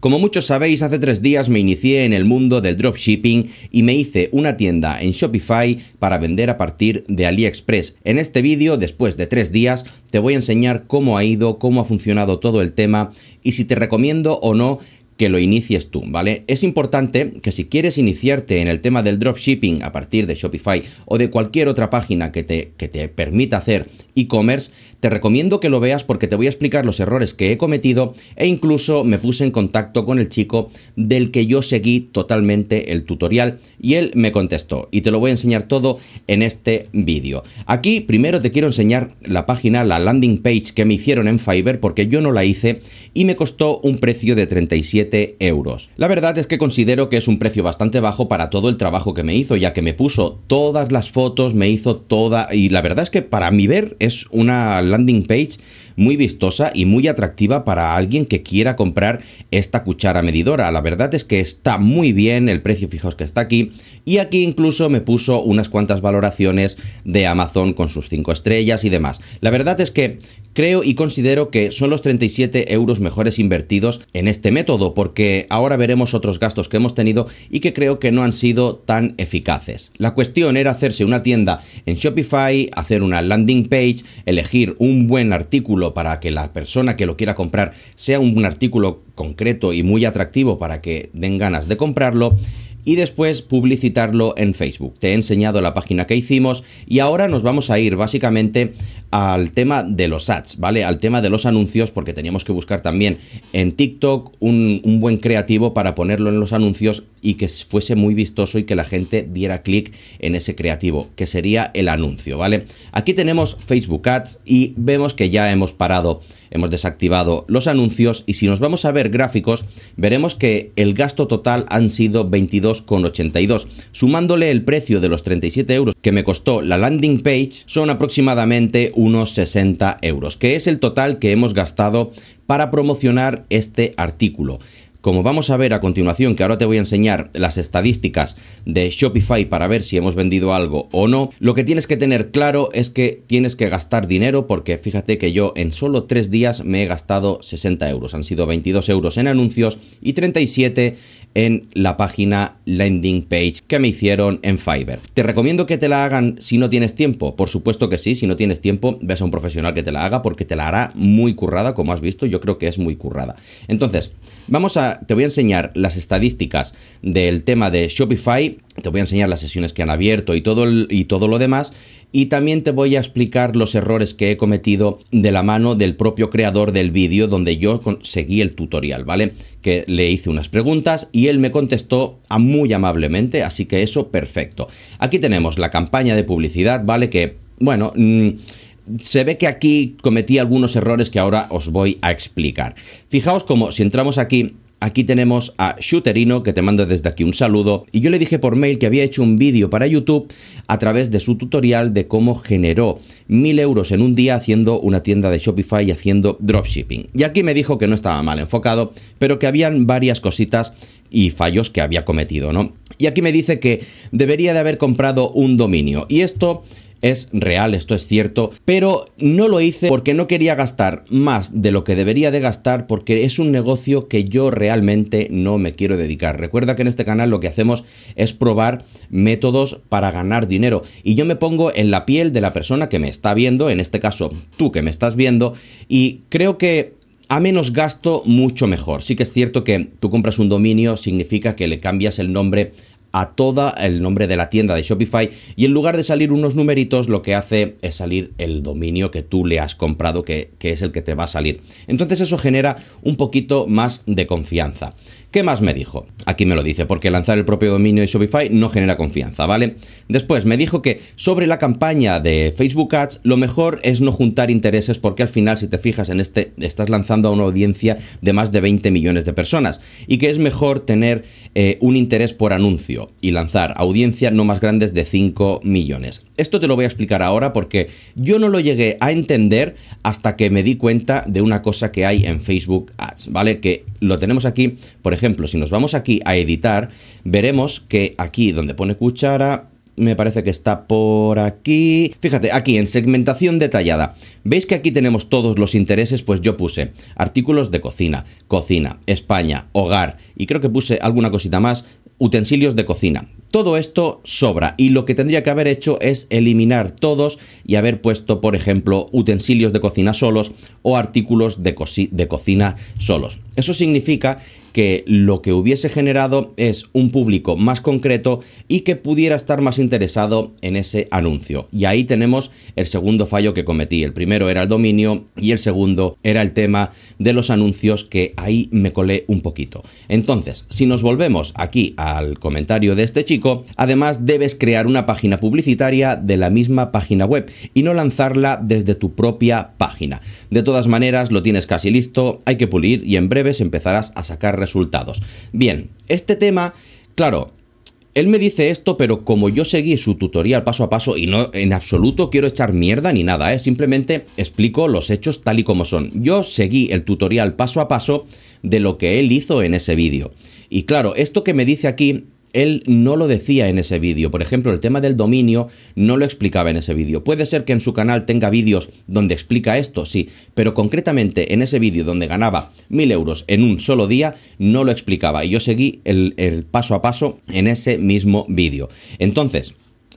Como muchos sabéis, hace tres días me inicié en el mundo del dropshipping y me hice una tienda en Shopify para vender a partir de AliExpress. En este vídeo, después de tres días, te voy a enseñar cómo ha ido, cómo ha funcionado todo el tema y si te recomiendo o no que lo inicies tú, ¿vale? Es importante que si quieres iniciarte en el tema del dropshipping a partir de Shopify o de cualquier otra página que te, que te permita hacer e-commerce, te recomiendo que lo veas porque te voy a explicar los errores que he cometido e incluso me puse en contacto con el chico del que yo seguí totalmente el tutorial y él me contestó y te lo voy a enseñar todo en este vídeo. Aquí primero te quiero enseñar la página, la landing page que me hicieron en Fiverr porque yo no la hice y me costó un precio de 37 euros. La verdad es que considero que es un precio bastante bajo para todo el trabajo que me hizo, ya que me puso todas las fotos, me hizo toda... Y la verdad es que para mi ver es una landing page muy vistosa y muy atractiva para alguien que quiera comprar esta cuchara medidora. La verdad es que está muy bien, el precio fijaos que está aquí. Y aquí incluso me puso unas cuantas valoraciones de Amazon con sus 5 estrellas y demás. La verdad es que creo y considero que son los 37 euros mejores invertidos en este método, porque ahora veremos otros gastos que hemos tenido y que creo que no han sido tan eficaces. La cuestión era hacerse una tienda en Shopify, hacer una landing page, elegir un buen artículo para que la persona que lo quiera comprar sea un artículo concreto y muy atractivo para que den ganas de comprarlo, y después publicitarlo en Facebook. Te he enseñado la página que hicimos y ahora nos vamos a ir básicamente al tema de los ads, ¿vale? Al tema de los anuncios porque teníamos que buscar también en TikTok un, buen creativo para ponerlo en los anuncios y que fuese muy vistoso y que la gente diera clic en ese creativo, que sería el anuncio, ¿vale? Aquí tenemos Facebook Ads y vemos que ya hemos parado, hemos desactivado los anuncios y si nos vamos a ver gráficos, veremos que el gasto total han sido 22 con 82 Sumándole el precio de los 37 euros que me costó la landing page, son aproximadamente unos 60 euros, que es el total que hemos gastado para promocionar este artículo. Como vamos a ver a continuación, que ahora te voy a enseñar las estadísticas de Shopify para ver si hemos vendido algo o no, lo que tienes que tener claro es que tienes que gastar dinero porque fíjate que yo en solo tres días me he gastado 60 euros. Han sido 22 euros en anuncios y 37 en la página landing page que me hicieron en Fiverr. Te recomiendo que te la hagan si no tienes tiempo. Por supuesto que sí, si no tienes tiempo, ves a un profesional que te la haga porque te la hará muy currada, como has visto, yo creo que es muy currada. Entonces, vamos a te voy a enseñar las estadísticas del tema de Shopify, te voy a enseñar las sesiones que han abierto y todo, y todo lo demás, y también te voy a explicar los errores que he cometido de la mano del propio creador del vídeo donde yo conseguí el tutorial, ¿vale? Que le hice unas preguntas y él me contestó muy amablemente, así que eso perfecto. Aquí tenemos la campaña de publicidad, ¿vale? Que, bueno... Mm, se ve que aquí cometí algunos errores que ahora os voy a explicar. Fijaos como si entramos aquí Aquí tenemos a Shooterino, que te manda desde aquí un saludo. Y yo le dije por mail que había hecho un vídeo para YouTube a través de su tutorial de cómo generó mil euros en un día haciendo una tienda de Shopify y haciendo dropshipping. Y aquí me dijo que no estaba mal enfocado, pero que habían varias cositas y fallos que había cometido, ¿no? Y aquí me dice que debería de haber comprado un dominio. Y esto es real, esto es cierto, pero no lo hice porque no quería gastar más de lo que debería de gastar porque es un negocio que yo realmente no me quiero dedicar. Recuerda que en este canal lo que hacemos es probar métodos para ganar dinero y yo me pongo en la piel de la persona que me está viendo, en este caso tú que me estás viendo, y creo que a menos gasto, mucho mejor. Sí que es cierto que tú compras un dominio, significa que le cambias el nombre a toda el nombre de la tienda de Shopify y en lugar de salir unos numeritos lo que hace es salir el dominio que tú le has comprado que, que es el que te va a salir. Entonces eso genera un poquito más de confianza. ¿Qué más me dijo? Aquí me lo dice, porque lanzar el propio dominio de Shopify no genera confianza, ¿vale? Después me dijo que sobre la campaña de Facebook Ads, lo mejor es no juntar intereses porque al final, si te fijas en este, estás lanzando a una audiencia de más de 20 millones de personas y que es mejor tener eh, un interés por anuncio y lanzar audiencia no más grandes de 5 millones. Esto te lo voy a explicar ahora porque yo no lo llegué a entender hasta que me di cuenta de una cosa que hay en Facebook Ads, ¿vale? Que lo tenemos aquí, por ejemplo, ejemplo, si nos vamos aquí a editar, veremos que aquí donde pone cuchara, me parece que está por aquí. Fíjate, aquí en segmentación detallada. ¿Veis que aquí tenemos todos los intereses? Pues yo puse artículos de cocina, cocina, España, hogar y creo que puse alguna cosita más, utensilios de cocina. Todo esto sobra y lo que tendría que haber hecho es eliminar todos y haber puesto, por ejemplo, utensilios de cocina solos o artículos de, cocina solos. Eso significa que lo que hubiese generado es un público más concreto y que pudiera estar más interesado en ese anuncio. Y ahí tenemos el segundo fallo que cometí. El primero era el dominio y el segundo era el tema de los anuncios que ahí me colé un poquito. Entonces, si nos volvemos aquí al comentario de este chico, además debes crear una página publicitaria de la misma página web y no lanzarla desde tu propia página. De todas maneras, lo tienes casi listo, hay que pulir y en breves empezarás a sacar resultados. Bien, este tema, claro, él me dice esto, pero como yo seguí su tutorial paso a paso y no en absoluto quiero echar mierda ni nada, es ¿eh? simplemente explico los hechos tal y como son. Yo seguí el tutorial paso a paso de lo que él hizo en ese vídeo. Y claro, esto que me dice aquí él no lo decía en ese vídeo. Por ejemplo, el tema del dominio no lo explicaba en ese vídeo. Puede ser que en su canal tenga vídeos donde explica esto, sí, pero concretamente en ese vídeo donde ganaba mil euros en un solo día, no lo explicaba. Y yo seguí el, paso a paso en ese mismo vídeo. Entonces,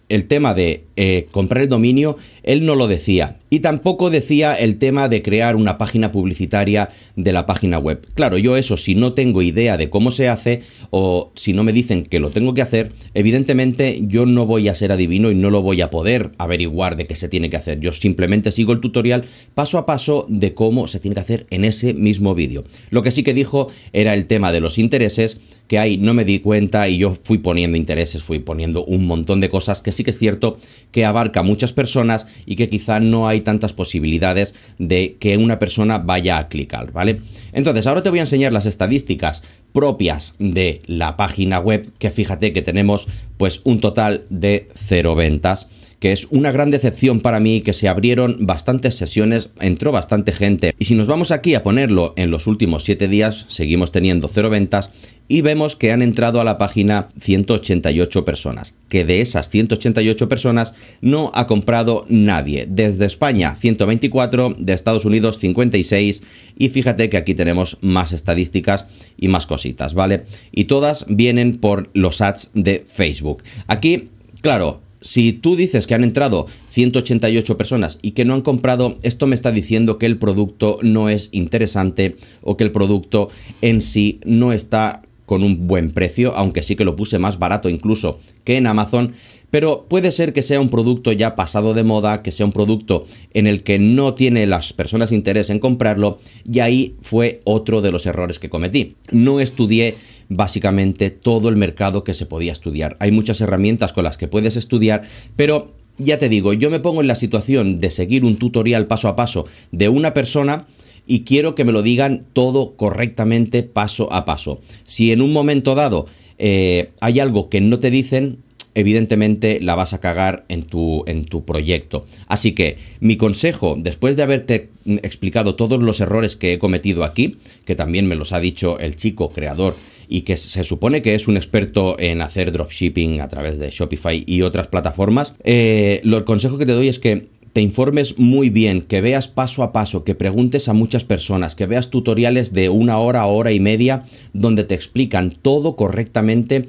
el tema de eh, comprar el dominio él no lo decía. Y tampoco decía el tema de crear una página publicitaria de la página web. Claro, yo eso, si no tengo idea de cómo se hace o si no me dicen que lo tengo que hacer, evidentemente yo no voy a ser adivino y no lo voy a poder averiguar de qué se tiene que hacer. Yo simplemente sigo el tutorial paso a paso de cómo se tiene que hacer en ese mismo vídeo. Lo que sí que dijo era el tema de los intereses, que ahí no me di cuenta y yo fui poniendo intereses, fui poniendo un montón de cosas que sí que es cierto que abarca muchas personas y que quizá no hay tantas posibilidades de que una persona vaya a clicar, ¿vale? Entonces, ahora te voy a enseñar las estadísticas propias de la página web, que fíjate que tenemos pues un total de cero ventas que es una gran decepción para mí, que se abrieron bastantes sesiones, entró bastante gente. Y si nos vamos aquí a ponerlo en los últimos siete días, seguimos teniendo cero ventas y vemos que han entrado a la página 188 personas, que de esas 188 personas no ha comprado nadie. Desde España 124, de Estados Unidos 56 y fíjate que aquí tenemos más estadísticas y más cositas, ¿vale? Y todas vienen por los ads de Facebook. Aquí, claro, si tú dices que han entrado 188 personas y que no han comprado, esto me está diciendo que el producto no es interesante o que el producto en sí no está con un buen precio, aunque sí que lo puse más barato incluso que en Amazon, pero puede ser que sea un producto ya pasado de moda, que sea un producto en el que no tiene las personas interés en comprarlo, y ahí fue otro de los errores que cometí. No estudié básicamente todo el mercado que se podía estudiar. Hay muchas herramientas con las que puedes estudiar, pero ya te digo, yo me pongo en la situación de seguir un tutorial paso a paso de una persona y quiero que me lo digan todo correctamente paso a paso. Si en un momento dado eh, hay algo que no te dicen, evidentemente la vas a cagar en tu, en tu proyecto. Así que mi consejo, después de haberte explicado todos los errores que he cometido aquí, que también me los ha dicho el chico creador y que se supone que es un experto en hacer dropshipping a través de Shopify y otras plataformas, eh, el consejo que te doy es que te informes muy bien, que veas paso a paso, que preguntes a muchas personas, que veas tutoriales de una hora, hora y media, donde te explican todo correctamente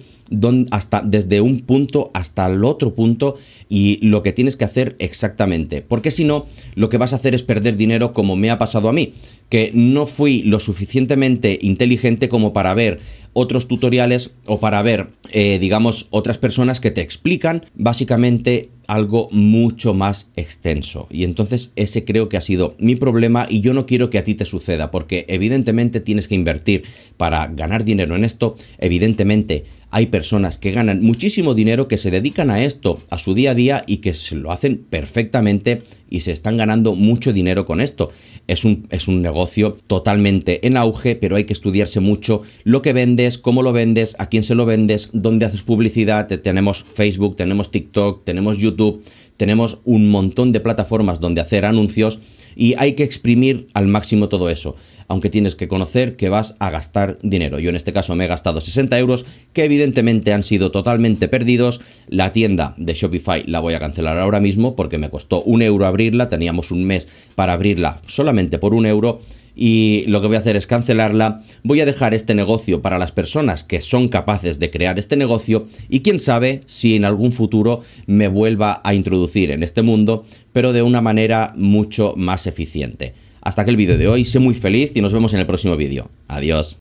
hasta, desde un punto hasta el otro punto y lo que tienes que hacer exactamente. Porque si no, lo que vas a hacer es perder dinero como me ha pasado a mí, que no fui lo suficientemente inteligente como para ver otros tutoriales o para ver, eh, digamos, otras personas que te explican básicamente algo mucho más extenso. Y entonces ese creo que ha sido mi problema y yo no quiero que a ti te suceda, porque evidentemente tienes que invertir para ganar dinero en esto, evidentemente hay personas que ganan muchísimo dinero, que se dedican a esto, a su día a día y que se lo hacen perfectamente y se están ganando mucho dinero con esto. Es un, es un negocio totalmente en auge, pero hay que estudiarse mucho lo que vendes, cómo lo vendes, a quién se lo vendes, dónde haces publicidad. Tenemos Facebook, tenemos TikTok, tenemos YouTube, tenemos un montón de plataformas donde hacer anuncios y hay que exprimir al máximo todo eso, aunque tienes que conocer que vas a gastar dinero. Yo en este caso me he gastado 60 euros, que evidentemente han sido totalmente perdidos. La tienda de Shopify la voy a cancelar ahora mismo porque me costó un euro abrirla, teníamos un mes para abrirla solamente por un euro y lo que voy a hacer es cancelarla. Voy a dejar este negocio para las personas que son capaces de crear este negocio y quién sabe si en algún futuro me vuelva a introducir en este mundo, pero de una manera mucho más eficiente. Hasta que el vídeo de hoy, sé muy feliz y nos vemos en el próximo vídeo. Adiós.